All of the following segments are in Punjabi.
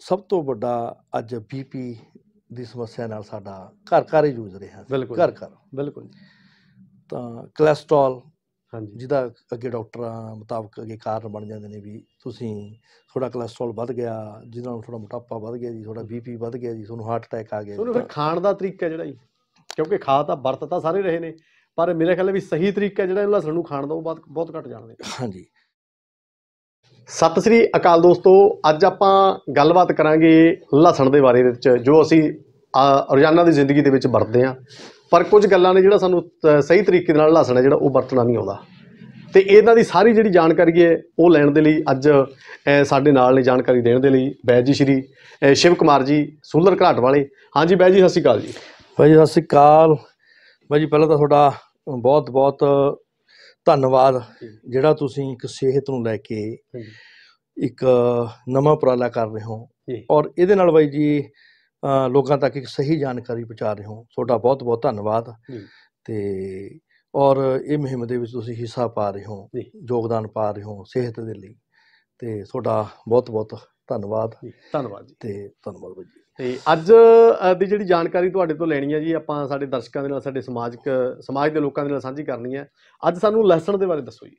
ਸਭ ਤੋਂ ਵੱਡਾ ਅੱਜ ਬੀਪੀ ਦੀ ਸਮੱਸਿਆ ਨਾਲ ਸਾਡਾ ਘਰ ਘਰ ਹੀ ਜੂਝ ਰਿਹਾ ਹੈ ਘਰ ਘਰ ਬਿਲਕੁਲ ਤਾਂ ਕੋਲੇਸਟ੍ਰੋਲ ਹਾਂਜੀ ਜਿਹਦਾ ਅੱਗੇ ਡਾਕਟਰਾਂ ਮੁਤਾਬਕ ਅੱਗੇ ਕਾਰਨ ਬਣ ਜਾਂਦੇ ਨੇ ਵੀ ਤੁਸੀਂ ਥੋੜਾ ਕੋਲੇਸਟ੍ਰੋਲ ਵੱਧ ਗਿਆ ਜਿਹਦੇ ਨਾਲ ਥੋੜਾ ਮੋਟਾਪਾ ਵੱਧ ਗਿਆ ਜੀ ਥੋੜਾ ਬੀਪੀ ਵੱਧ ਗਿਆ ਜੀ ਤੁਹਾਨੂੰ ਹਾਰਟ ਅਟੈਕ ਆ ਗਿਆ ਤੁਹਾਨੂੰ ਫਿਰ ਖਾਣ ਦਾ ਤਰੀਕਾ ਜਿਹੜਾ ਜੀ ਕਿਉਂਕਿ ਖਾ ਤਾਂ ਵਰਤ ਤਾਂ ਸਾਰੇ ਰਹੇ ਨੇ ਪਰ ਮੇਰੇ ਖਿਆਲ ਵੀ ਸਹੀ ਤਰੀਕਾ ਜਿਹੜਾ ਇਹਨਾਂ ਨੂੰ ਖਾਣ ਦਾ ਉਹ ਬਹੁਤ ਬਹੁਤ ਘੱਟ ਜਾਣਦੇ ਹਾਂਜੀ ਸਤਿ ਸ੍ਰੀ ਅਕਾਲ ਦੋਸਤੋ ਅੱਜ ਆਪਾਂ ਗੱਲਬਾਤ ਕਰਾਂਗੇ ਲਸਣ ਦੇ ਬਾਰੇ ਵਿੱਚ ਜੋ ਅਸੀਂ ਰੋਜ਼ਾਨਾ ਦੀ ਜ਼ਿੰਦਗੀ ਦੇ ਵਿੱਚ ਵਰਤਦੇ ਆ ਪਰ ਕੁਝ ਗੱਲਾਂ ਨੇ ਜਿਹੜਾ ਸਾਨੂੰ ਸਹੀ ਤਰੀਕੇ ਨਾਲ ਲਸਣ ਹੈ ਜਿਹੜਾ ਉਹ ਵਰਤਣਾ ਨਹੀਂ ਆਉਂਦਾ ਤੇ ਇਹਨਾਂ ਦੀ ਸਾਰੀ ਜਿਹੜੀ ਜਾਣਕਾਰੀ ਹੈ ਉਹ ਲੈਣ ਦੇ ਲਈ ਅੱਜ ਸਾਡੇ ਨਾਲ ਨੇ ਜਾਣਕਾਰੀ ਦੇਣ ਦੇ ਲਈ ਬੈਜ ਜੀ ਸ਼੍ਰੀ ਸ਼ਿਵ ਕੁਮਾਰ ਜੀ ਸੂਲਰ ਘਾਟ ਵਾਲੇ ਹਾਂਜੀ ਬੈਜ ਜੀ ਸਤਿ ਸ੍ਰੀ ਅਕਾਲ ਜੀ ਬੈਜ ਜੀ ਸਤਿ ਸ੍ਰੀ ਅਕਾਲ ਬੈਜ ਜੀ ਪਹਿਲਾਂ ਤਾਂ ਤੁਹਾਡਾ ਬਹੁਤ ਬਹੁਤ ਧੰਨਵਾਦ ਜਿਹੜਾ ਤੁਸੀਂ ਇੱਕ ਸਿਹਤ ਨੂੰ ਲੈ ਕੇ ਇੱਕ ਨਵਾਂ ਪ੍ਰਾਲਾ ਕਰ ਰਹੇ ਹੋ ਔਰ ਇਹਦੇ ਨਾਲ ਬਾਈ ਜੀ ਲੋਕਾਂ ਤੱਕ ਇੱਕ ਸਹੀ ਜਾਣਕਾਰੀ ਪਹੁੰਚਾ ਰਹੇ ਹੋ ਤੁਹਾਡਾ ਬਹੁਤ ਬਹੁਤ ਧੰਨਵਾਦ ਤੇ ਔਰ ਇਹ ਮੁਹਿੰਮ ਦੇ ਵਿੱਚ ਤੁਸੀਂ ਹਿੱਸਾ ਪਾ ਰਹੇ ਹੋ ਯੋਗਦਾਨ ਪਾ ਰਹੇ ਹੋ ਸਿਹਤ ਦੇ ਲਈ ਤੇ ਤੁਹਾਡਾ ਬਹੁਤ ਬਹੁਤ ਧੰਨਵਾਦ ਧੰਨਵਾਦ ਤੇ ਧੰਨਵਾਦ ਬਾਈ ਜੀ ਤੇ ਅੱਜ ਦੀ ਜਿਹੜੀ ਜਾਣਕਾਰੀ ਤੁਹਾਡੇ ਤੋਂ ਲੈਣੀ ਹੈ ਜੀ ਆਪਾਂ ਸਾਡੇ ਦਰਸ਼ਕਾਂ ਦੇ ਨਾਲ ਸਾਡੇ ਸਮਾਜਿਕ ਸਮਾਜ ਦੇ ਲੋਕਾਂ ਦੇ ਨਾਲ ਸਾਂਝੀ ਕਰਨੀ ਹੈ ਅੱਜ ਸਾਨੂੰ ਲਸਣ ਦੇ ਬਾਰੇ ਦੱਸੋ ਜੀ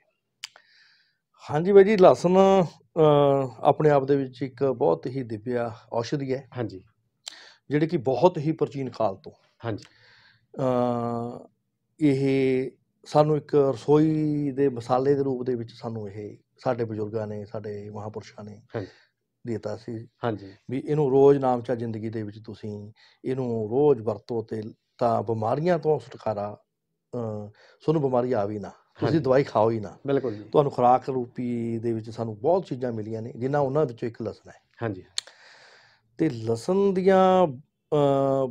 ਹਾਂਜੀ ਬਾਈ ਜੀ ਲਸਣ ਆਪਣੇ ਆਪ ਦੇ ਵਿੱਚ ਇੱਕ ਬਹੁਤ ਹੀ ਦਿਵਿਆ ਔਸ਼ਧੀ ਹੈ ਹਾਂਜੀ ਜਿਹੜੀ ਕਿ ਬਹੁਤ ਹੀ ਪ੍ਰਾਚੀਨ ਕਾਲ ਤੋਂ ਹਾਂਜੀ ਅ ਇਹ ਸਾਨੂੰ ਇੱਕ ਰਸੋਈ ਦੇ ਮਸਾਲੇ ਦੇ ਰੂਪ ਦੇ ਵਿੱਚ ਸਾਨੂੰ ਇਹ ਸਾਡੇ ਬਜ਼ੁਰਗਾਂ ਨੇ ਸਾਡੇ ਮਹਾਪੁਰਸ਼ਾਂ ਨੇ ਹਾਂਜੀ ਦਿੱਤਾ ਸੀ ਹਾਂਜੀ ਵੀ ਇਹਨੂੰ ਰੋਜ਼ ਨਾਮਚਾ ਜ਼ਿੰਦਗੀ ਦੇ ਵਿੱਚ ਤੁਸੀਂ ਇਹਨੂੰ ਰੋਜ਼ ਵਰਤੋ ਤੇ ਤਾਂ ਬਿਮਾਰੀਆਂ ਤੋਂ ਸੁਟਕਾਰਾ ਸਾਨੂੰ ਬਿਮਾਰੀ ਆ ਵੀ ਨਾ ਤੁਸੀਂ ਦਵਾਈ ਖਾਓ ਹੀ ਨਾ ਬਿਲਕੁਲ ਜੀ ਤੁਹਾਨੂੰ ਖੁਰਾਕ ਰੂਪੀ ਦੇ ਵਿੱਚ ਸਾਨੂੰ ਬਹੁਤ ਚੀਜ਼ਾਂ ਮਿਲੀਆਂ ਨੇ ਜਿਨ੍ਹਾਂ ਉਹਨਾਂ ਵਿੱਚੋਂ ਇੱਕ ਲਸਣ ਹੈ ਹਾਂਜੀ ਤੇ ਲਸਣ ਦੀਆਂ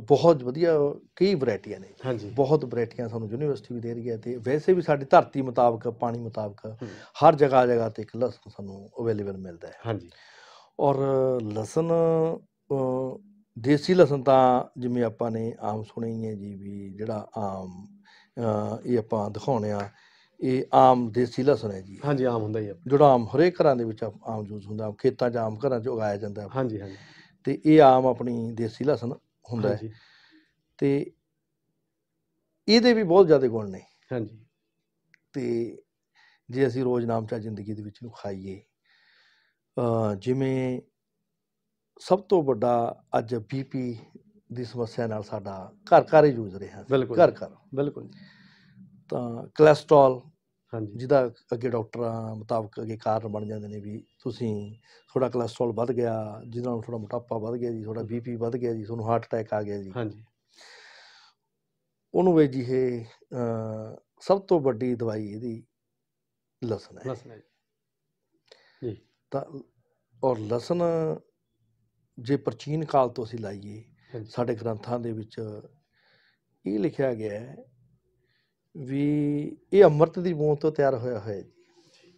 ਬਹੁਤ ਵਧੀਆ ਕਈ ਵੈਰਾਈਟੀਆਂ ਨੇ ਹਾਂਜੀ ਬਹੁਤ ਵੈਰਾਈਟੀਆਂ ਸਾਨੂੰ ਯੂਨੀਵਰਸਿਟੀ ਵੀ ਦੇ ਰਹੀ ਹੈ ਤੇ ਵੈਸੇ ਵੀ ਸਾਡੀ ਧਰਤੀ ਮੁਤਾਬਕ ਪਾਣੀ ਮੁਤਾਬਕ ਹਰ ਜਗ੍ਹਾ ਜਗ੍ਹਾ ਤੇ ਇੱਕ ਲਸਣ ਸਾਨੂੰ ਅਵੇਲੇਬਲ ਮਿਲਦਾ ਹੈ ਹਾਂਜੀ ਔਰ ਲਸਣ ਦੇਸੀ ਲਸਣ ਤਾਂ ਜਿਵੇਂ ਆਪਾਂ ਨੇ ਆਮ ਸੁਣੀ ਹੈ ਜੀ ਵੀ ਜਿਹੜਾ ਆਮ ਇਹ ਆਪਾਂ ਦਿਖਾਉਣੇ ਆ ਇਹ ਆਮ ਦੇਸੀ ਲਸਣ ਹੈ ਜੀ ਹਾਂਜੀ ਆਮ ਹੁੰਦਾ ਹੀ ਆ ਜਿਹੜਾ ਆਮ ਹਰੇ ਘਰਾਂ ਦੇ ਵਿੱਚ ਆਮ ਜੂਸ ਹੁੰਦਾ ਆਮ ਖੇਤਾਂ 'ਚ ਆਮ ਘਰਾਂ 'ਚ ਉਗਾਇਆ ਜਾਂਦਾ ਹੈ ਹਾਂਜੀ ਹਾਂਜੀ ਤੇ ਇਹ ਆਮ ਆਪਣੀ ਦੇਸੀ ਲਸਣ ਹੁੰਦਾ ਹੈ ਤੇ ਇਹਦੇ ਵੀ ਬਹੁਤ ਜ਼ਿਆਦਾ ਗੁਣ ਨੇ ਹਾਂਜੀ ਤੇ ਜੇ ਅਸੀਂ ਰੋਜ਼ ਚਾ ਜ਼ਿੰਦਗੀ ਦੇ ਵਿੱਚ ਨੂੰ ਖਾਈਏ ਜਿਵੇਂ ਸਭ ਤੋਂ ਵੱਡਾ ਅੱਜ ਬੀਪੀ ਦੀ ਸਮੱਸਿਆ ਨਾਲ ਸਾਡਾ ਘਰ ਘਰ ਹੀ ਜੂਝ ਰਿਹਾ ਹੈ ਘਰ ਘਰ ਬਿਲਕੁਲ ਤਾਂ ਕੋਲੇਸਟ੍ਰੋਲ ਹਾਂਜੀ ਜਿਹਦਾ ਅੱਗੇ ਡਾਕਟਰਾਂ ਮੁਤਾਬਕ ਅੱਗੇ ਕਾਰਨ ਬਣ ਜਾਂਦੇ ਨੇ ਵੀ ਤੁਸੀਂ ਥੋੜਾ ਕੋਲੇਸਟ੍ਰੋਲ ਵੱਧ ਗਿਆ ਜਿਹਦੇ ਨਾਲ ਥੋੜਾ ਮੋਟਾਪਾ ਵੱਧ ਗਿਆ ਜੀ ਥੋੜਾ ਬੀਪੀ ਵੱਧ ਗਿਆ ਜੀ ਤੁਹਾਨੂੰ ਹਾਰਟ ਅਟੈਕ ਆ ਗਿਆ ਜੀ ਹਾਂਜੀ ਉਹਨੂੰ ਵੇ ਜੀ ਇਹ ਸਭ ਤੋਂ ਵੱਡੀ ਦਵਾਈ ਇਹਦੀ ਲਸਣ ਹੈ ਲਸਣ ਹੈ ਜੀ ਤਾਂ ਔਰ ਲਸਣ ਜੇ ਪ੍ਰਚੀਨ ਕਾਲ ਤੋਂ ਅਸੀਂ ਲਾਈਏ ਸਾਡੇ ਗ੍ਰੰਥਾਂ ਦੇ ਵਿੱਚ ਇਹ ਲਿਖਿਆ ਗਿਆ ਹੈ ਵੀ ਇਹ ਅੰਮ੍ਰਿਤ ਦੀ ਬੂੰਦ ਤੋਂ ਤਿਆਰ ਹੋਇਆ ਹੋਇਆ ਜੀ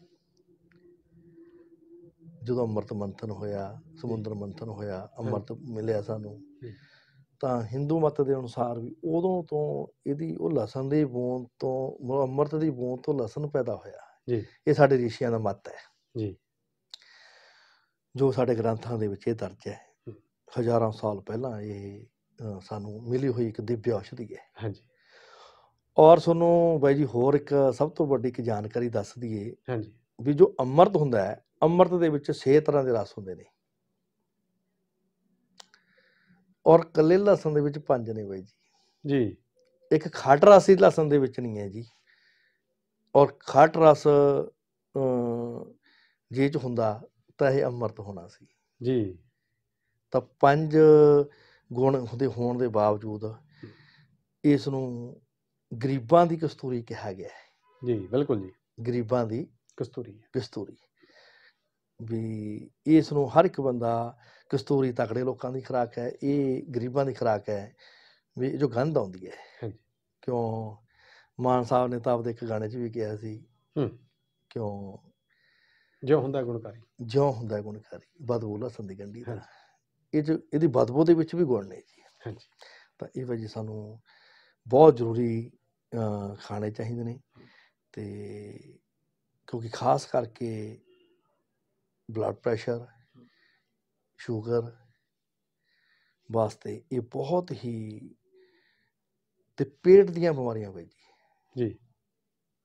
ਜਦੋਂ ਅੰਮ੍ਰਿਤ ਮੰਥਨ ਹੋਇਆ ਸਮੁੰਦਰ ਮੰਥਨ ਹੋਇਆ ਅੰਮ੍ਰਿਤ ਮਿਲਿਆ ਸਾਨੂੰ ਤਾਂ Hindu ਮਤ ਦੇ ਅਨੁਸਾਰ ਵੀ ਉਦੋਂ ਤੋਂ ਇਹਦੀ ਉਹ ਲਸਣ ਦੀ ਬੂੰਦ ਤੋਂ ਅੰਮ੍ਰਿਤ ਦੀ ਬੂੰਦ ਤੋਂ ਲਸਣ ਪੈਦਾ ਹੋਇਆ ਜੀ ਇਹ ਸਾਡੇ ਰਿਸ਼ੀਆਂ ਦਾ ਮਤ ਹੈ ਜੀ ਜੋ ਸਾਡੇ ਗ੍ਰੰਥਾਂ ਦੇ ਵਿੱਚ ਇਹ ਦਰਜ ਹੈ ਹਜ਼ਾਰਾਂ ਸਾਲ ਪਹਿਲਾਂ ਇਹ ਸਾਨੂੰ ਮਿਲੀ ਹੋਈ ਇੱਕ ਦਿਵਯ ਔਸ਼ਧੀ ਹੈ ਹਾਂਜੀ ਔਰ ਤੁਹਾਨੂੰ ਬਾਈ ਜੀ ਹੋਰ ਇੱਕ ਸਭ ਤੋਂ ਵੱਡੀ ਇੱਕ ਜਾਣਕਾਰੀ ਦੱਸ ਦਈਏ ਹਾਂਜੀ ਵੀ ਜੋ ਅੰਮ੍ਰਿਤ ਹੁੰਦਾ ਹੈ ਅੰਮ੍ਰਿਤ ਦੇ ਵਿੱਚ 6 ਤਰ੍ਹਾਂ ਦੇ ਰਸ ਹੁੰਦੇ ਨੇ ਔਰ ਕੱਲੇ ਲਸਣ ਦੇ ਵਿੱਚ ਪੰਜ ਨੇ ਬਾਈ ਜੀ ਜੀ ਇੱਕ ਖੱਟ ਰਸ ਹੀ ਲਸਣ ਦੇ ਵਿੱਚ ਨਹੀਂ ਹੈ ਜੀ ਔਰ ਖੱਟ ਰਸ ਜੇ ਚ ਹੁੰਦਾ ਤਾਂ ਇਹ ਅੰਮ੍ਰਿਤ ਹੋਣਾ ਸੀ ਜੀ ਤਾਂ ਪੰਜ ਗੁਣ ਹੁੰਦੇ ਹੋਣ ਦੇ ਬਾਵਜੂਦ ਇਸ ਨੂੰ ਗਰੀਬਾਂ ਦੀ ਕਸਤੂਰੀ ਕਿਹਾ ਗਿਆ ਹੈ ਜੀ ਬਿਲਕੁਲ ਜੀ ਗਰੀਬਾਂ ਦੀ ਕਸਤੂਰੀ ਕਸਤੂਰੀ ਵੀ ਇਸ ਨੂੰ ਹਰ ਇੱਕ ਬੰਦਾ ਕਸਤੂਰੀ ਤਕੜੇ ਲੋਕਾਂ ਦੀ ਖਰਾਕ ਹੈ ਇਹ ਗਰੀਬਾਂ ਦੀ ਖਰਾਕ ਹੈ ਵੀ ਜੋ ਗੰਧ ਆਉਂਦੀ ਹੈ ਕਿਉਂ ਮਾਨ ਸਾਹਿਬ ਨੇ ਤਾਂ ਆਪਦੇ ਇੱਕ ਗਾਣੇ 'ਚ ਵੀ ਕਿਹਾ ਸੀ ਹੂੰ ਕਿਉਂ ਜਿਉਂ ਹੁੰਦਾ ਗੁਣਕਾਰੀ ਜਿਉਂ ਹੁੰਦਾ ਗੁਣਕਾਰੀ ਬਦਬੂਲਾ ਸੰਦੀ ਗੰਡੀ ਦਾ ਇਹ ਜੋ ਇਹਦੀ ਬਦਬੂ ਦੇ ਵਿੱਚ ਵੀ ਗੁਣ ਨੇ ਜੀ ਹਾਂਜੀ ਤਾਂ ਇਹ ਵਜੀ ਸਾਨੂੰ ਬਹੁਤ ਜ਼ਰੂਰੀ ਖਾਣੇ ਚਾਹੀਦੇ ਨੇ ਤੇ ਕਿਉਂਕਿ ਖਾਸ ਕਰਕੇ ਬਲੱਡ ਪ੍ਰੈਸ਼ਰ ਸ਼ੂਗਰ ਵਾਸਤੇ ਇਹ ਬਹੁਤ ਹੀ ਤੇ ਪੇਟ ਦੀਆਂ ਬਿਮਾਰੀਆਂ ਬਈ ਜੀ ਜੀ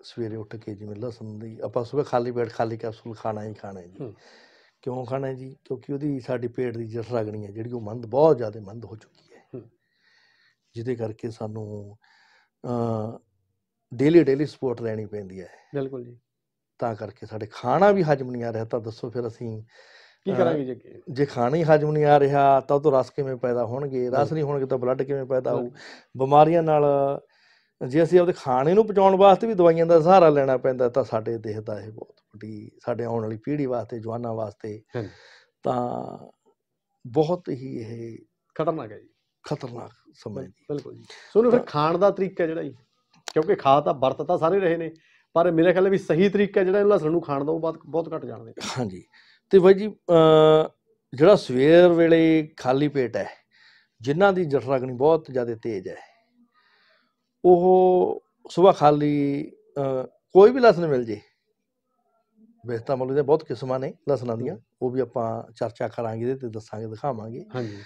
ਸਵੇਰੇ ਉੱਠ ਕੇ ਜਿਵੇਂ ਲਸਣ ਦੀ ਆਪਾਂ ਸਵੇਰ ਖਾਲੀ ਪੇਟ ਖਾਲੀ ਕੈਪਸੂਲ ਖਾਣਾ ਹੀ ਖਾਣਾ ਹੈ ਜੀ ਕਿਉਂ ਖਾਣਾ ਹੈ ਜੀ ਕਿਉਂਕਿ ਉਹਦੀ ਸਾਡੀ ਪੇਟ ਦੀ ਜਸ ਲੱਗਣੀ ਹੈ ਜਿਹੜੀ ਉਹ ਮੰਦ ਬਹੁਤ ਜ਼ਿਆਦਾ ਮੰਦ ਹੋ ਚੁੱਕੀ ਹੈ ਜਿਹਦੇ ਕਰਕੇ ਸਾਨੂੰ ਡੇਲੀ ਡੇਲੀ ਸਪੋਰਟ ਲੈਣੀ ਪੈਂਦੀ ਹੈ ਬਿਲਕੁਲ ਜੀ ਤਾਂ ਕਰਕੇ ਸਾਡੇ ਖਾਣਾ ਵੀ ਹਜਮ ਨਹੀਂ ਆ ਰਿਹਾ ਤਾਂ ਦੱਸੋ ਫਿਰ ਅਸੀਂ ਕੀ ਕਰਾਂਗੇ ਜੇ ਜੇ ਖਾਣਾ ਹੀ ਹਜਮ ਨਹੀਂ ਆ ਰਿਹਾ ਤਾਂ ਉਹ ਤੋਂ ਰਸ ਕਿਵੇਂ ਪੈਦਾ ਹੋਣਗੇ ਰਸ ਨਹੀਂ ਹੋਣਗੇ ਤਾਂ ਬਲੱਡ ਕਿਵੇਂ ਪੈਦਾ ਹੋਊ ਬਿਮਾਰੀਆਂ ਨਾਲ ਜੇ ਅਸੀਂ ਆਪਦੇ ਖਾਣੇ ਨੂੰ ਪਚਾਉਣ ਵਾਸਤੇ ਵੀ ਦਵਾਈਆਂ ਦਾ ਸਹਾਰਾ ਲੈਣਾ ਪੈਂਦਾ ਤਾਂ ਸਾਡੇ ਦੇਹ ਦਾ ਇਹ ਬਹੁਤ ਵੱਡੀ ਸਾਡੇ ਆਉਣ ਵਾਲੀ ਪੀੜ੍ਹੀ ਵਾਸਤੇ ਜਵਾਨਾਂ ਵਾਸਤੇ ਤਾਂ ਬਹੁਤ ਹੀ ਇਹ ਖਤਰਨਾਕ ਹੈ ਜੀ ਖਤਰਨਾਕ ਸਮੇਂ ਬਿਲਕੁਲ ਜੀ ਸੋਨੂੰ ਫਿਰ ਖਾਣ ਦਾ ਤਰੀਕਾ ਜਿਹੜਾ ਜੀ ਕਿਉਂਕਿ ਖਾ ਤਾਂ ਵਰਤ ਤਾਂ ਸਾਰੇ ਰਹੇ ਨੇ ਪਰ ਮੇਰੇ ਖਿਆਲ ਵੀ ਸਹੀ ਤਰੀਕਾ ਜਿਹੜਾ ਇਹਨਾਂ ਸਾਨੂੰ ਖਾਣ ਦਾ ਉਹ ਬਹੁਤ ਬਹੁਤ ਘੱਟ ਜਾਣਦੇ ਹਾਂਜੀ ਤੇ ਬਾਈ ਜੀ ਜਿਹੜਾ ਸਵੇਰ ਵੇਲੇ ਖਾਲੀ ਪੇਟ ਹੈ ਜਿਨ੍ਹਾਂ ਦੀ ਜਠਰਾਗਨੀ ਬਹੁਤ ਜ਼ਿਆਦਾ ਤੇਜ਼ ਹੈ ਉਹ ਸਵੇਰ ਖਾਲੀ ਕੋਈ ਵੀ ਲਸਣ ਮਿਲ ਜੇ ਵੈਸੇ ਤਾਂ ਦੇ ਬਹੁਤ ਕਿਸਮਾਂ ਨੇ ਲਸਣਾਂ ਦੀਆਂ ਉਹ ਵੀ ਆਪਾਂ ਚਰਚਾ ਕਰਾਂਗੇ ਤੇ ਦੱਸਾਂਗੇ ਦਿਖਾਵਾਂਗੇ ਹਾਂਜੀ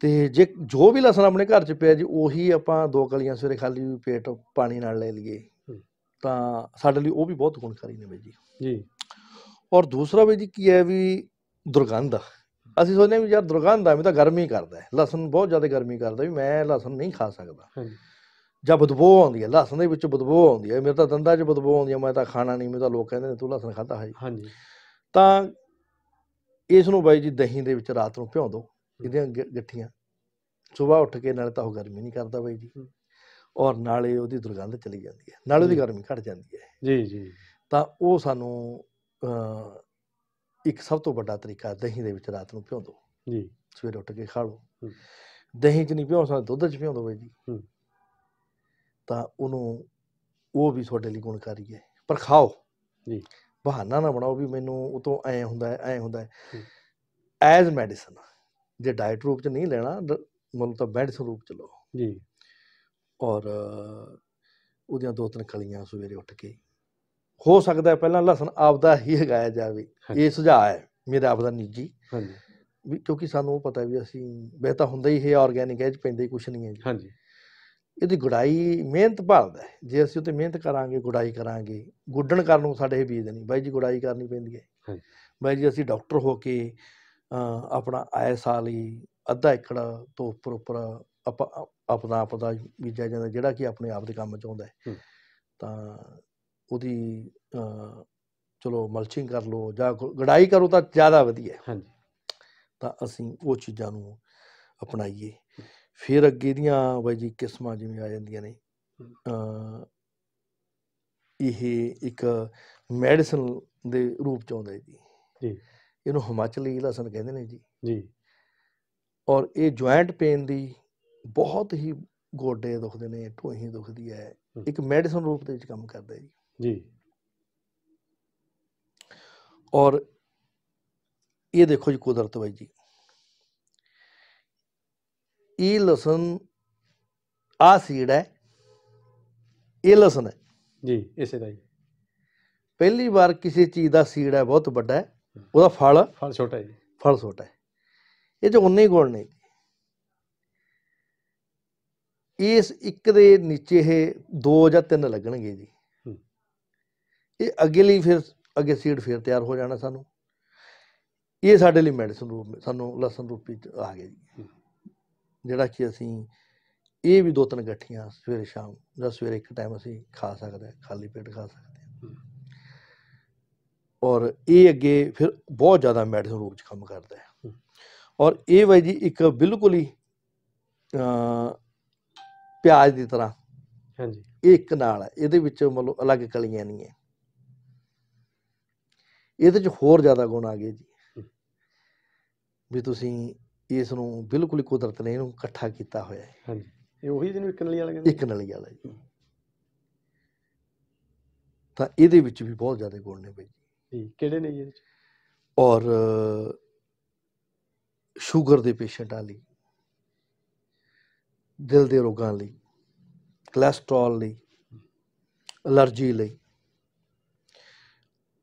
ਤੇ ਜੇ ਜੋ ਵੀ ਲਸਣ ਆਪਣੇ ਘਰ 'ਚ ਪਿਆ ਜੀ ਉਹੀ ਆਪਾਂ ਦੋ ਕਲੀਆਂ ਸਵੇਰੇ ਖਾਲੀ ਪੇਟ ਪਾਣੀ ਨਾਲ ਲੈ ਲਈਏ ਤਾਂ ਸਾਡੇ ਲਈ ਉਹ ਵੀ ਬਹੁਤ ਗੁਣਕਾਰੀ ਨੇ ਬਈ ਜੀ ਜੀ ਔਰ ਦੂਸਰਾ ਬਈ ਜੀ ਕੀ ਹੈ ਵੀ ਦੁਰਗੰਧ ਅਸੀਂ ਸੋਚਦੇ ਹਾਂ ਵੀ ਯਾਰ ਦੁਰਗੰਧ ਆ ਮੈਂ ਤਾਂ ਗਰਮੀ ਕਰਦਾ ਹੈ ਲਸਣ ਬਹੁਤ ਜ਼ਿਆਦਾ ਗਰਮੀ ਕਰਦਾ ਵੀ ਮੈਂ ਲਸਣ ਨਹੀਂ ਖਾ ਸਕਦਾ ਹਾਂਜੀ ਜਾਂ ਬਦਬੂ ਆਉਂਦੀ ਹੈ ਲਸਣ ਦੇ ਵਿੱਚ ਬਦਬੂ ਆਉਂਦੀ ਹੈ ਮੇਰੇ ਤਾਂ ਦੰਦਾਂ 'ਚ ਬਦਬੂ ਆਉਂਦੀ ਹੈ ਮੈਂ ਤਾਂ ਖਾਣਾ ਨਹੀਂ ਮੈਂ ਤਾਂ ਲੋਕ ਕਹਿੰਦੇ ਨੇ ਤੂੰ ਲਸਣ ਖਾਦਾ ਹੈ ਹਾਂਜੀ ਤਾਂ ਇਸ ਨੂੰ ਬਾਈ ਜੀ ਦਹੀਂ ਦੇ ਵਿੱਚ ਰਾਤ ਨੂੰ ਭਿਉਂ ਦੋ ਇਹਦੀਆਂ ਗੱਠੀਆਂ ਸਵੇਰ ਉੱਠ ਕੇ ਨਾਲ ਤਾਂ ਉਹ ਗਰਮੀ ਨਹੀਂ ਕਰਦਾ ਬਾਈ ਜੀ ਔਰ ਨਾਲੇ ਉਹਦੀ ਦੁਰਗੰਧ ਚਲੀ ਜਾਂਦੀ ਹੈ ਨਾਲੇ ਉਹਦੀ ਗਰਮੀ ਘਟ ਜਾਂਦੀ ਹੈ ਜੀ ਜੀ ਤਾਂ ਉਹ ਸਾਨੂੰ ਇੱਕ ਸਭ ਤੋਂ ਵੱਡਾ ਤਰੀਕਾ ਦਹੀਂ ਦੇ ਵਿੱਚ ਰਾਤ ਨੂੰ ਭਿਉਂ ਦੋ ਜੀ ਸਵੇਰ ਉੱਠ ਕੇ ਖਾ ਲਓ ਦਹੀਂ 'ਚ ਨਹੀਂ ਭਿਉਂ ਸਕਦੇ ਦੁੱਧ 'ਚ ਭਿਉਂ ਦੋ ਬਾਈ ਜੀ ਤਾਂ ਉਹਨੂੰ ਉਹ ਵੀ ਤੁਹਾਡੇ ਲਈ ਗੁਣਕਾਰੀ ਹੈ ਪਰ ਖਾਓ ਜੀ ਬਹਾਨਾ ਨਾ ਬਣਾਓ ਵੀ ਮੈਨੂੰ ਉਹ ਤੋਂ ਐ ਹੁੰਦਾ ਹੈ ਐ ਹੁੰਦਾ ਹੈ ਐਜ਼ ਮੈਡੀਸਨ ਜੇ ਡਾਈਟ ਰੂਪ ਚ ਨਹੀਂ ਲੈਣਾ ਮਨ ਤਾਂ ਮੈਡੀਸਨ ਰੂਪ ਚ ਲਓ ਜੀ ਔਰ ਉਹਦੀਆਂ ਦੋ ਤਿੰਨ ਕਲੀਆਂ ਸਵੇਰੇ ਉੱਠ ਕੇ ਹੋ ਸਕਦਾ ਪਹਿਲਾਂ ਲਸਣ ਆਪਦਾ ਹੀ ਹਗਾਇਆ ਜਾਵੇ ਇਹ ਸੁਝਾਅ ਹੈ ਮੇਰਾ ਆਪਦਾ ਨਿੱਜੀ ਹਾਂਜੀ ਵੀ ਕਿਉਂਕਿ ਸਾਨੂੰ ਪਤਾ ਵੀ ਅਸੀਂ ਬਹਿਤਾ ਤਾਂ ਹੁੰਦਾ ਹੀ ਇਹ ਆਰਗੈਨਿਕ ਹੈ ਚ ਪੈਂਦੇ ਕੁਛ ਨਹੀਂ ਹੈ ਜੀ ਹਾਂਜੀ ਇਹਦੀ ਗੁਡਾਈ ਮਿਹਨਤ ਭਾਲਦਾ ਜੇ ਅਸੀਂ ਉਤੇ ਮਿਹਨਤ ਕਰਾਂਗੇ ਗੁਡਾਈ ਕਰਾਂਗੇ ਗੁੱਡਣ ਕਰਨ ਨੂੰ ਸਾਡੇ ਇਹ ਬੀਜ ਨਹੀਂ ਬਾਈ ਜੀ ਗੁਡਾਈ ਕਰਨੀ ਪੈਂਦੀ ਹੈ ਬਾਈ ਜੀ ਅਸੀਂ ਡਾਕਟਰ ਹੋ ਕੇ ਆਪਣਾ ਆਏ ਸਾਲ ਹੀ ਅੱਧਾ ਏਕੜ ਤੋਂ ਉੱਪਰ ਉੱਪਰ ਆਪਣਾ ਆਪ ਦਾ ਬੀਜਿਆ ਜਾਂਦਾ ਜਿਹੜਾ ਕਿ ਆਪਣੇ ਆਪ ਦੇ ਕੰਮ ਚ ਆਉਂਦਾ ਹੈ ਤਾਂ ਉਹਦੀ ਚਲੋ ਮਲਚਿੰਗ ਕਰ ਲਓ ਜਾਂ ਗੜਾਈ ਕਰੋ ਤਾਂ ਜ਼ਿਆਦਾ ਵਧੀਆ ਹਾਂਜੀ ਤਾਂ ਅਸੀਂ ਉਹ ਚੀਜ਼ਾਂ ਨੂੰ ਅਪਣਾਈਏ ਫਿਰ ਅੱਗੇ ਦੀਆਂ ਬਾਈ ਜੀ ਕਿਸਮਾਂ ਜਿਵੇਂ ਆ ਜਾਂਦੀਆਂ ਨੇ ਇਹ ਇੱਕ ਮੈਡੀਸਨ ਦੇ ਰੂਪ ਚ ਆਉਂਦਾ ਜੀ ਜੀ ਇਹਨੂੰ ਹਿਮਾਚਲੀ ਲਸਣ ਕਹਿੰਦੇ ਨੇ ਜੀ ਜੀ ਔਰ ਇਹ ਜੁਆਇੰਟ ਪੇਨ ਦੀ ਬਹੁਤ ਹੀ ਗੋਡੇ ਦੁਖਦੇ ਨੇ ਢੋਹੀ ਦੁਖਦੀ ਹੈ ਇੱਕ ਮੈਡੀਸਨ ਰੂਪ ਦੇ ਵਿੱਚ ਕੰਮ ਕਰਦਾ ਜੀ ਜੀ ਔਰ ਇਹ ਦੇਖੋ ਜੀ ਕੁਦਰਤ ਬਾਈ ਜੀ ਇਹ ਲਸਨ ਆ ਸੀਡ ਹੈ ਇਹ ਲਸਨ ਹੈ ਜੀ ਇਸੇ ਦਾ ਹੀ ਪਹਿਲੀ ਵਾਰ ਕਿਸੇ ਚੀਜ਼ ਦਾ ਸੀਡ ਹੈ ਬਹੁਤ ਵੱਡਾ ਹੈ ਉਹਦਾ ਫਲ ਫਲ ਛੋਟਾ ਹੈ ਫਲ ਛੋਟਾ ਹੈ ਇਹ ਜੋ ਉਨੇ ਗੋਲ ਨੇ ਇਸ ਇੱਕ ਦੇ ਨੀਚੇ ਇਹ ਦੋ ਜਾਂ ਤਿੰਨ ਲੱਗਣਗੇ ਜੀ ਇਹ ਅੱਗੇ ਲਈ ਫਿਰ ਅੱਗੇ ਸੀਡ ਫਿਰ ਤਿਆਰ ਹੋ ਜਾਣਾ ਸਾਨੂੰ ਇਹ ਸਾਡੇ ਲਈ ਮੈਡੀਸਨ ਰੂਪ ਸਾਨੂੰ ਲਸਣ ਰੂਪੀ ਆ ਗਿਆ ਜੀ ਜਿਹੜਾ ਕਿ ਅਸੀਂ ਇਹ ਵੀ ਦੋ ਤਿੰਨ ਗੱਠੀਆਂ ਸਵੇਰੇ ਸ਼ਾਮ ਜਾਂ ਸਵੇਰੇ ਇੱਕ ਟਾਈਮ ਅਸੀਂ ਖਾ ਸਕਦੇ ਹਾਂ ਖਾਲੀ ਪੇਟ ਖਾ ਸਕਦੇ ਹਾਂ ਔਰ ਇਹ ਅੱਗੇ ਫਿਰ ਬਹੁਤ ਜ਼ਿਆਦਾ ਮੈਡੀਸਨ ਰੂਪ ਚ ਕੰਮ ਕਰਦਾ ਹੈ ਔਰ ਇਹ ਵਈ ਜੀ ਇੱਕ ਬਿਲਕੁਲ ਹੀ ਪਿਆਜ਼ ਦੀ ਤਰ੍ਹਾਂ ਹਾਂਜੀ ਇਹ ਇੱਕ ਨਾਲ ਹੈ ਇਹਦੇ ਵਿੱਚ ਮਤਲਬ ਅਲੱਗ ਕਲੀਆਂ ਨਹੀਂ ਹੈ ਇਹਦੇ ਚ ਹੋਰ ਜ਼ਿਆਦਾ ਗੁਣ ਆ ਗਏ ਜੀ ਵੀ ਤੁਸੀਂ ਇਸ ਨੂੰ ਬਿਲਕੁਲ ਹੀ ਕੁਦਰਤ ਨੇ ਇਹਨੂੰ ਇਕੱਠਾ ਕੀਤਾ ਹੋਇਆ ਹੈ ਹਾਂਜੀ ਇਹ ਉਹੀ ਜਿਹਨੂੰ ਇੱਕ ਨਲੀ ਵਾਲਾ ਕਹਿੰਦੇ ਇੱਕ ਨਲੀ ਵਾਲਾ ਜੀ ਤਾਂ ਇਹਦੇ ਵਿੱਚ ਵੀ ਬਹੁਤ ਜ਼ਿਆਦਾ ਗੁਣ ਨੇ ਬਈ ਜੀ ਕਿਹੜੇ ਨੇ ਇਹਦੇ ਵਿੱਚ ਔਰ ਸ਼ੂਗਰ ਦੇ ਪੇਸ਼ੈਂਟਾਂ ਲਈ ਦਿਲ ਦੇ ਰੋਗਾਂ ਲਈ ਕੋਲੇਸਟ੍ਰੋਲ ਲਈ ਅਲਰਜੀ ਲਈ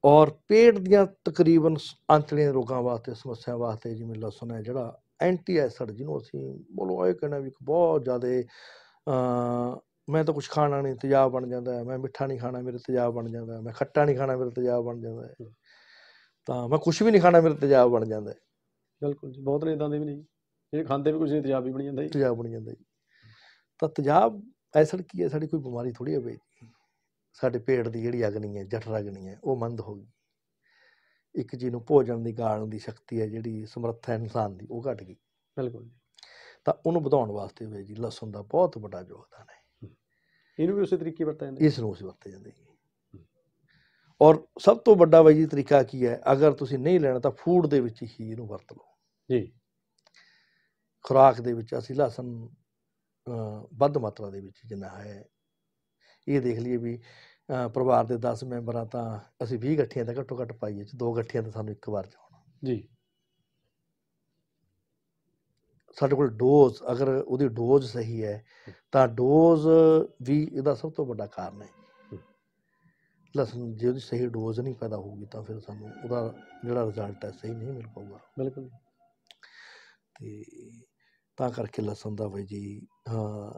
ਔਰ ਪੇਟ ਦੀਆਂ ਤਕਰੀਬਨ ਅੰਤਲੇ ਰੋਗਾਂ ਵਾਸਤੇ ਸਮੱਸਿਆ ਵਾਸਤੇ ਜਿਵੇਂ ਲਸਣ ਹੈ ਜਿਹੜਾ ਐਂਟੀ ਐਸਿਡ ਜਿਹਨੂੰ ਅਸੀਂ ਬੋਲੋ ਇਹ ਕਹਿੰਦੇ ਵੀ ਇੱਕ ਬਹੁਤ ਜ਼ਿਆਦਾ ਮੈਂ ਤਾਂ ਕੁਝ ਖਾਣਾ ਨਹੀਂ ਤੇਜ਼ਾਬ ਬਣ ਜਾਂਦਾ ਮੈਂ ਮਿੱਠਾ ਨਹੀਂ ਖਾਣਾ ਮੇਰੇ ਤੇਜ਼ਾਬ ਬਣ ਜਾਂਦਾ ਮੈਂ ਖੱਟਾ ਨਹੀਂ ਖਾਣਾ ਮੇਰੇ ਤੇਜ਼ਾਬ ਬਣ ਜਾਂਦਾ ਤਾਂ ਮੈਂ ਕੁਝ ਵੀ ਨਹੀਂ ਖਾਣਾ ਮੇਰੇ ਤੇਜ਼ਾਬ ਬਣ ਜਾਂਦਾ ਬਿਲਕੁਲ ਜੀ ਬਹੁਤ ਨੇ ਇਦਾਂ ਦੇ ਵੀ ਨਹੀਂ ਜੇ ਖਾਂਦੇ ਵੀ ਕੁਝ ਨਹੀਂ ਤੇਜ਼ਾਬ ਹੀ ਬਣ ਜਾਂਦਾ ਜੀ ਤੇਜ਼ਾਬ ਬਣ ਜਾਂਦਾ ਜੀ ਤਾਂ ਤੇਜ਼ਾਬ ਐਸਿਡ ਕੀ ਹੈ ਸਾਡੀ ਕੋਈ ਬਿਮਾਰੀ ਥੋੜੀ ਹੈ ਬਈ ਸਾਡੇ ਪੇਟ ਦੀ ਜਿਹੜੀ ਅਗਨੀ ਹੈ ਜਠਰ ਅਗਨੀ ਹੈ ਉਹ ਮੰਦ ਹੋ ਗਈ ਇੱਕ ਜੀ ਨੂੰ ਭੋਜਨ ਦੀ ਗਾਲਣ ਦੀ ਸ਼ਕਤੀ ਹੈ ਜਿਹੜੀ ਸਮਰੱਥਾ ਇਨਸਾਨ ਦੀ ਉਹ ਘਟ ਗਈ ਬਿਲਕੁਲ ਜੀ ਤਾਂ ਉਹਨੂੰ ਵਧਾਉਣ ਵਾਸਤੇ ਹੋਏ ਜੀ ਲਸਣ ਦਾ ਬਹੁਤ ਵੱਡਾ ਯੋਗਦਾਨ ਹੈ ਇਹਨੂੰ ਵੀ ਉਸੇ ਤਰੀਕੇ ਵਰਤਿਆ ਜਾਂਦਾ ਇਸ ਨੂੰ ਉਸੇ ਵਰਤਿਆ ਜਾਂਦਾ ਹੈ ਔਰ ਸਭ ਤੋਂ ਵੱਡਾ ਵਜੀ ਤਰੀਕਾ ਕੀ ਹੈ ਅਗਰ ਤੁਸੀਂ ਨਹੀਂ ਲੈਣਾ ਤਾਂ ਫੂਡ ਦੇ ਵਿੱਚ ਹੀ ਇਹਨੂੰ ਵਰਤ ਲਓ ਜੀ ਖੁਰਾਕ ਦੇ ਵਿੱਚ ਅਸੀਂ ਲਸਣ ਵੱਧ ਮਾਤਰਾ ਦੇ ਵਿੱਚ ਜਿੰਨਾ ਹੈ ਇਹ ਦੇਖ ਲਈਏ ਵੀ ਪਰਿਵਾਰ ਦੇ 10 ਮੈਂਬਰਾਂ ਤਾਂ ਅਸੀਂ 20 ਗੱਠੀਆਂ ਦਾ ਘੱਟੋ ਘੱਟ ਪਾਈਏ ਚ ਦੋ ਗੱਠੀਆਂ ਤਾਂ ਸਾਨੂੰ ਇੱਕ ਵਾਰ ਚ ਆਉਣਾ ਜੀ ਸਾਡੇ ਕੋਲ ਡੋਜ਼ ਅਗਰ ਉਹਦੀ ਡੋਜ਼ ਸਹੀ ਹੈ ਤਾਂ ਡੋਜ਼ ਵੀ ਇਹਦਾ ਸਭ ਤੋਂ ਵੱਡਾ ਕਾਰਨ ਹੈ ਲਸਣ ਜੇ ਉਹਦੀ ਸਹੀ ਡੋਜ਼ ਨਹੀਂ ਪੈਦਾ ਹੋਊਗੀ ਤਾਂ ਫਿਰ ਸਾਨੂੰ ਉਹਦਾ ਜਿਹੜਾ ਰਿਜ਼ਲਟ ਹੈ ਸਹੀ ਨਹੀਂ ਮਿਲ ਪਾਊਗਾ ਬਿਲਕੁਲ ਤੇ ਤਾਂ ਕਰਕੇ ਲਸਣ ਦਾ ਬਈ ਜੀ ਹਾਂ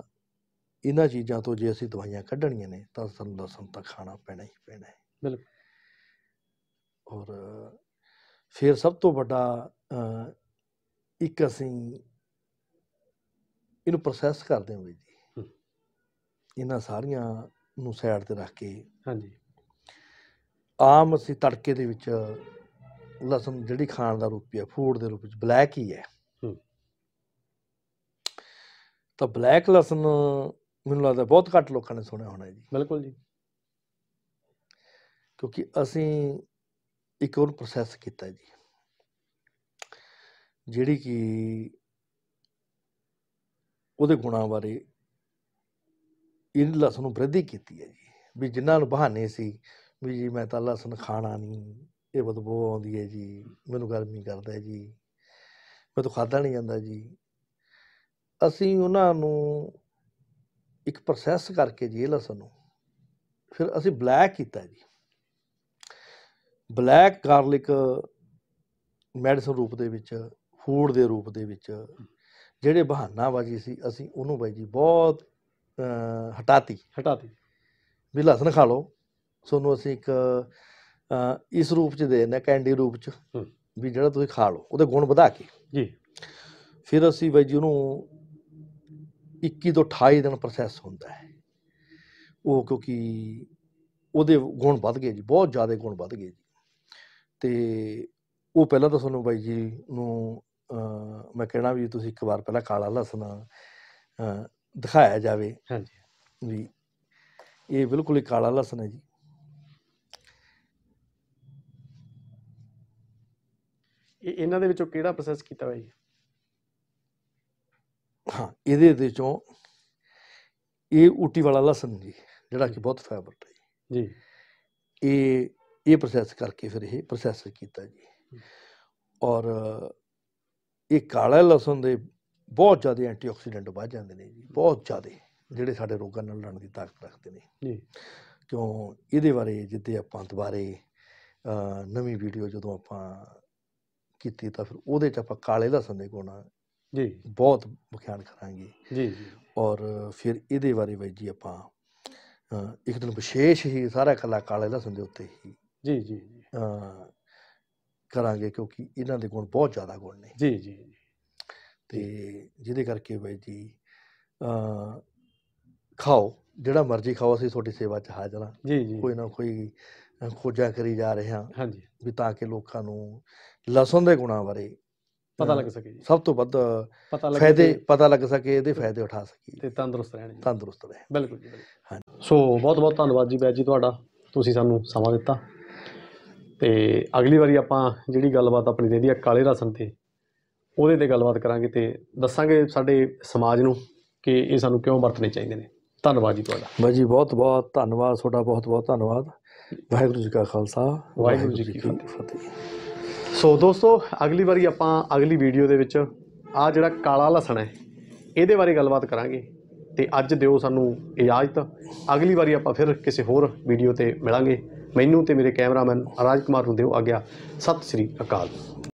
ਇਹਨਾਂ ਚੀਜ਼ਾਂ ਤੋਂ ਜੇ ਅਸੀਂ ਦਵਾਈਆਂ ਕੱਢਣੀਆਂ ਨੇ ਤਾਂ ਸਾਨੂੰ ਲਸਣ ਤਾਂ ਖਾਣਾ ਪੈਣਾ ਹੀ ਪੈਣਾ ਹੈ ਬਿਲਕੁਲ ਔਰ ਫਿਰ ਸਭ ਤੋਂ ਵੱਡਾ ਇੱਕ ਅਸੀਂ ਇਹਨੂੰ ਪ੍ਰੋਸੈਸ ਕਰਦੇ ਹਾਂ ਜੀ ਇਹਨਾਂ ਸਾਰੀਆਂ ਨੂੰ ਸਾਈਡ ਤੇ ਰੱਖ ਕੇ ਹਾਂਜੀ ਆਮ ਅਸੀਂ ਤੜਕੇ ਦੇ ਵਿੱਚ ਲਸਣ ਜਿਹੜੀ ਖਾਣ ਦਾ ਰੂਪ ਹੈ ਫੂਡ ਦੇ ਰੂਪ ਵਿੱਚ ਬਲੈਕ ਹੀ ਹੈ ਤਾਂ ਬਲੈਕ ਲਸਣ ਮੈਨੂੰ ਲੱਗਦਾ ਬਹੁਤ ਘੱਟ ਲੋਕਾਂ ਨੇ ਸੁਣਿਆ ਹੋਣਾ ਜੀ ਬਿਲਕੁਲ ਜੀ ਕਿਉਂਕਿ ਅਸੀਂ ਇੱਕ ਹੋਰ ਪ੍ਰੋਸੈਸ ਕੀਤਾ ਜੀ ਜਿਹੜੀ ਕਿ ਉਹਦੇ ਗੁਣਾਂ ਬਾਰੇ ਇਹਨਾਂ ਲਸ ਨੂੰ ਬ੍ਰਦੀ ਕੀਤੀ ਹੈ ਜੀ ਵੀ ਜਿਨ੍ਹਾਂ ਨੂੰ ਬਹਾਨੇ ਸੀ ਵੀ ਜੀ ਮੈਂ ਤਾਂ ਲਸਣ ਖਾਣਾ ਨਹੀਂ ਇਹ ਬਦਬੂ ਆਉਂਦੀ ਹੈ ਜੀ ਮੈਨੂੰ ਗਰਮੀ ਕਰਦਾ ਹੈ ਜੀ ਮੈਂ ਤਾਂ ਖਾਦਾ ਨਹੀਂ ਜਾਂਦਾ ਜੀ ਅਸੀਂ ਉਹਨਾਂ ਨੂੰ ਇੱਕ ਪ੍ਰੋਸੈਸ ਕਰਕੇ ਜੀ ਲਸਣ ਨੂੰ ਫਿਰ ਅਸੀਂ ਬਲੈਕ ਕੀਤਾ ਜੀ ਬਲੈਕ ਗਾਰਲਿਕ ਮੈਡੀਸਨ ਰੂਪ ਦੇ ਵਿੱਚ ਫੂਡ ਦੇ ਰੂਪ ਦੇ ਵਿੱਚ ਜਿਹੜੇ ਬਹਾਨਾਵਾਜੀ ਸੀ ਅਸੀਂ ਉਹਨੂੰ ਬਾਈ ਜੀ ਬਹੁਤ ਹਟਾਤੀ ਹਟਾਤੀ ਵੀ ਲਸਣ ਖਾ ਲਓ ਸੋਨੂੰ ਅਸੀਂ ਇੱਕ ਇਸ ਰੂਪ ਚ ਦੇ ਦਿੰਦੇ ਕੈਂਡੀ ਰੂਪ ਚ ਵੀ ਜਿਹੜਾ ਤੁਸੀਂ ਖਾ ਲਓ ਉਹਦੇ ਗੁਣ ਵਧਾ ਕੇ ਜੀ ਫਿਰ ਅਸੀਂ ਬਾਈ ਜੀ ਉਹਨੂੰ 21 ਤੋਂ 28 ਦਿਨ ਪ੍ਰੋਸੈਸ ਹੁੰਦਾ ਹੈ ਉਹ ਕਿਉਂਕਿ ਉਹਦੇ ਗੁਣ ਵੱਧ ਗਏ ਜੀ ਬਹੁਤ ਜ਼ਿਆਦਾ ਗੁਣ ਵੱਧ ਗਏ ਜੀ ਤੇ ਉਹ ਪਹਿਲਾਂ ਤਾਂ ਤੁਹਾਨੂੰ ਬਾਈ ਜੀ ਨੂੰ ਮੈਂ ਕਹਿਣਾ ਵੀ ਤੁਸੀਂ ਇੱਕ ਵਾਰ ਪਹਿਲਾਂ ਕਾਲਾ ਲਸਣ ਦਿਖਾਇਆ ਜਾਵੇ ਹਾਂਜੀ ਵੀ ਇਹ ਬਿਲਕੁਲ ਹੀ ਕਾਲਾ ਲਸਣ ਹੈ ਜੀ ਇਹਨਾਂ ਦੇ ਵਿੱਚੋਂ ਕਿਹੜਾ ਪ੍ਰੋਸੈਸ ਕੀਤਾ ਹੋਇਆ ਜੀ ਹਾਂ ਇਹਦੇ ਦੇ ਚੋਂ ਇਹ ਊਟੀ ਵਾਲਾ ਲਸਣ ਜੀ ਜਿਹੜਾ ਕਿ ਬਹੁਤ ਫੇਵਰਟ ਹੈ ਜੀ ਇਹ ਇਹ ਪ੍ਰੋਸੈਸ ਕਰਕੇ ਫਿਰ ਇਹ ਪ੍ਰੋਸੈਸ ਕੀਤਾ ਜੀ ਔਰ ਇਹ ਕਾਲਾ ਲਸਣ ਦੇ ਬਹੁਤ ਜ਼ਿਆਦਾ ਐਂਟੀਆਕਸੀਡੈਂਟ ਵੱਧ ਜਾਂਦੇ ਨੇ ਜੀ ਬਹੁਤ ਜ਼ਿਆਦਾ ਜਿਹੜੇ ਸਾਡੇ ਰੋਗਾਂ ਨਾਲ ਲੜਨ ਦੀ ਤਾਕਤ ਰੱਖਦੇ ਨੇ ਜੀ ਕਿਉਂ ਇਹਦੇ ਬਾਰੇ ਜਿੱਤੇ ਆਪਾਂ ਦੁਬਾਰੇ ਨਵੀਂ ਵੀਡੀਓ ਜਦੋਂ ਆਪਾਂ ਕੀਤੀ ਤਾਂ ਫਿਰ ਉਹਦੇ ਚ ਆਪਾਂ ਕਾਲੇ ਲਸਣ ਦੇ ਗੁਣ ਜੀ ਬਹੁਤ ਵਿਖਿਆਨ ਕਰਾਂਗੇ ਜੀ ਜੀ ਔਰ ਫਿਰ ਇਹਦੇ ਬਾਰੇ ਵਿੱਚ ਜੀ ਆਪਾਂ ਇੱਕ ਦਿਨ ਵਿਸ਼ੇਸ਼ ਹੀ ਸਾਰਾ ਕਲਾ ਕਾਲੇ ਲਸਣ ਦੇ ਉੱਤੇ ਹੀ ਜੀ ਜੀ ਜੀ ਕਰਾਂਗੇ ਕਿਉਂਕਿ ਇਹਨਾਂ ਦੇ ਗੁਣ ਬਹੁਤ ਜ਼ਿਆਦਾ ਗੁਣ ਨੇ ਜੀ ਜੀ ਤੇ ਜਿਹਦੇ ਕਰਕੇ ਵੀ ਜੀ ਆ ਖਾਓ ਜਿਹੜਾ ਮਰਜ਼ੀ ਖਾਓ ਅਸੀਂ ਤੁਹਾਡੀ ਸੇਵਾ 'ਚ ਹਾਜ਼ਰ ਹਾਂ ਜੀ ਜੀ ਕੋਈ ਨਾ ਕੋਈ ਖੋਜਾਂ ਕਰੀ ਜਾ ਰਹੇ ਹਾਂ ਹਾਂਜੀ ਵੀ ਤਾਂ ਕਿ ਲੋਕਾਂ ਨੂੰ ਲਸਣ ਦੇ ਗੁਣਾਂ ਬਾਰੇ ਪਤਾ ਲੱਗ ਸਕੇ ਜੀ ਸਭ ਤੋਂ ਵੱਧ ਫਾਇਦੇ ਪਤਾ ਲੱਗ ਸਕੇ ਇਹਦੇ ਫਾਇਦੇ ਉਠਾ ਸਕੀਏ ਤੇ ਤੰਦਰੁਸਤ ਰਹਿਣ ਜੀ ਤੰਦਰੁਸਤ ਰਹੇ ਬਿਲਕੁਲ ਜੀ ਹਾਂ ਸੋ ਬਹੁਤ ਬਹੁਤ ਧੰਨਵਾਦ ਜੀ ਬੈਜ ਜੀ ਤੁਹਾਡਾ ਤੁਸੀਂ ਸਾਨੂੰ ਸਮਾਂ ਦਿੱਤਾ ਤੇ ਅਗਲੀ ਵਾਰੀ ਆਪਾਂ ਜਿਹੜੀ ਗੱਲਬਾਤ ਆਪਣੀ ਦੇਦੀ ਆ ਕਾਲੇ ਰਸਨ ਤੇ ਉਹਦੇ ਤੇ ਗੱਲਬਾਤ ਕਰਾਂਗੇ ਤੇ ਦੱਸਾਂਗੇ ਸਾਡੇ ਸਮਾਜ ਨੂੰ ਕਿ ਇਹ ਸਾਨੂੰ ਕਿਉਂ ਵਰਤਣੇ ਚਾਹੀਦੇ ਨੇ ਧੰਨਵਾਦ ਜੀ ਤੁਹਾਡਾ ਬਾਜੀ ਬਹੁਤ ਬਹੁਤ ਧੰਨਵਾਦ ਤੁਹਾਡਾ ਬਹੁਤ ਬਹੁਤ ਧੰਨਵਾਦ ਵਾਹਿਗੁਰੂ ਜੀ ਕਾ ਖਾਲਸਾ ਵਾਹਿਗੁਰੂ ਜੀ ਕੀ ਫਤਿਹ ਸੋ ਦੋਸਤੋ ਅਗਲੀ ਵਾਰੀ ਆਪਾਂ ਅਗਲੀ ਵੀਡੀਓ ਦੇ ਵਿੱਚ ਆ ਜਿਹੜਾ ਕਾਲਾ ਲਸਣ ਹੈ ਇਹਦੇ ਬਾਰੇ ਗੱਲਬਾਤ ਕਰਾਂਗੇ ਤੇ ਅੱਜ ਦਿਓ ਸਾਨੂੰ ਇਜਾਜ਼ਤ ਅਗਲੀ ਵਾਰੀ ਆਪਾਂ ਫਿਰ ਕਿਸੇ ਹੋਰ ਵੀਡੀਓ ਤੇ ਮਿਲਾਂਗੇ ਮੈਨੂੰ ਤੇ ਮੇਰੇ ਕੈਮਰਾਮੈਨ ਰਾਜ ਕੁਮਾਰ ਨੂੰ ਦਿਓ ਆਗਿਆ ਸਤਿ ਸ੍ਰੀ ਅਕਾਲ